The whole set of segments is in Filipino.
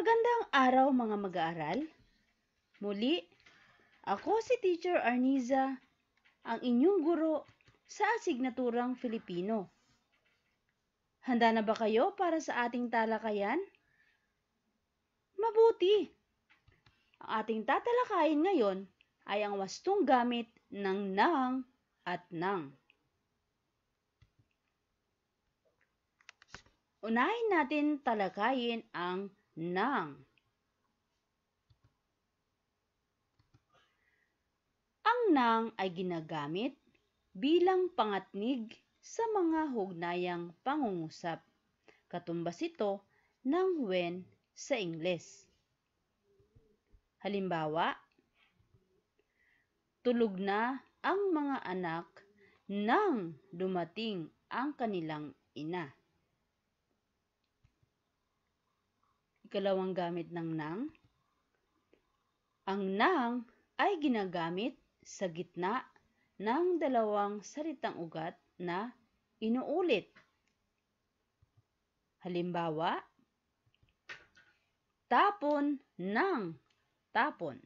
Magandang araw mga mag-aaral. Muli, ako si Teacher Arniza, ang inyong guro sa asignaturang Filipino. Handa na ba kayo para sa ating talakayan? Mabuti! Ang ating tatalakayin ngayon ay ang wastong gamit ng nang at nang. Unahin natin talakayin ang ng Ang nang ay ginagamit bilang pangatnig sa mga hugnayang pangungusap. Katumbas ito ng when sa Ingles. Halimbawa, tulog na ang mga anak nang dumating ang kanilang ina. Ikalawang gamit ng nang. Ang nang ay ginagamit sa gitna ng dalawang salitang ugat na inuulit. Halimbawa, tapon ng tapon.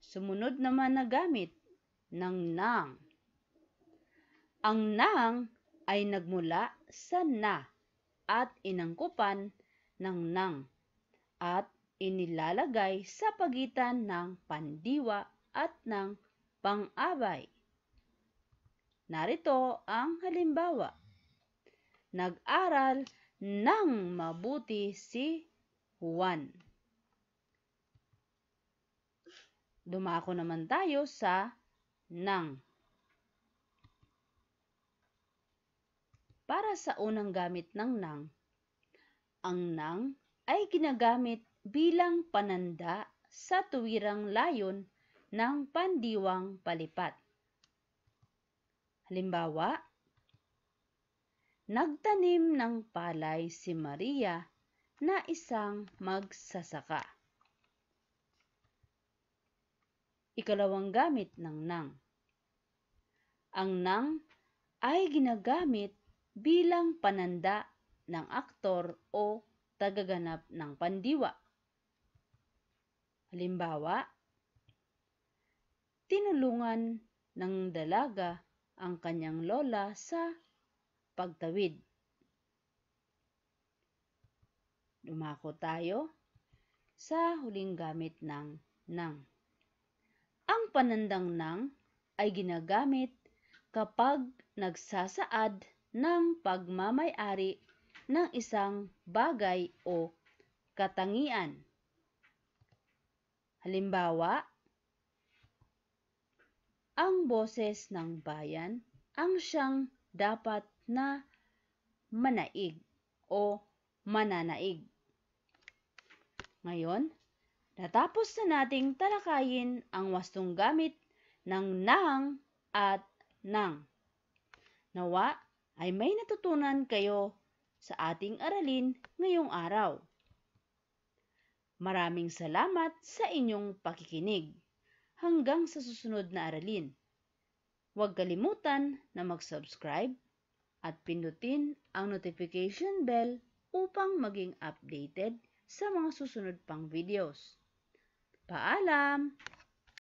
Sumunod naman na gamit ng nang. Ang nang ay nagmula sa na at inangkupan ng nang at inilalagay sa pagitan ng pandiwa at ng pangabay. Narito ang halimbawa. Nag-aral ng mabuti si Juan. Dumako naman tayo sa nang. para sa unang gamit ng nang. Ang nang ay ginagamit bilang pananda sa tuwirang layon ng pandiwang palipat. Halimbawa, nagtanim ng palay si Maria na isang magsasaka. Ikalawang gamit ng nang. Ang nang ay ginagamit bilang pananda ng aktor o tagaganap ng pandiwa. Halimbawa, tinulungan ng dalaga ang kanyang lola sa pagtawid. Dumako tayo sa huling gamit ng nang. Ang panandang nang ay ginagamit kapag nagsasaad ng pagmamayari ng isang bagay o katangian. Halimbawa, ang boses ng bayan ang siyang dapat na manaig o mananaig. Ngayon, natapos na nating talakayin ang wastong gamit ng nang at nang. Nawa, ay may natutunan kayo sa ating aralin ngayong araw. Maraming salamat sa inyong pakikinig. Hanggang sa susunod na aralin. Huwag kalimutan na mag-subscribe at pindutin ang notification bell upang maging updated sa mga susunod pang videos. Paalam!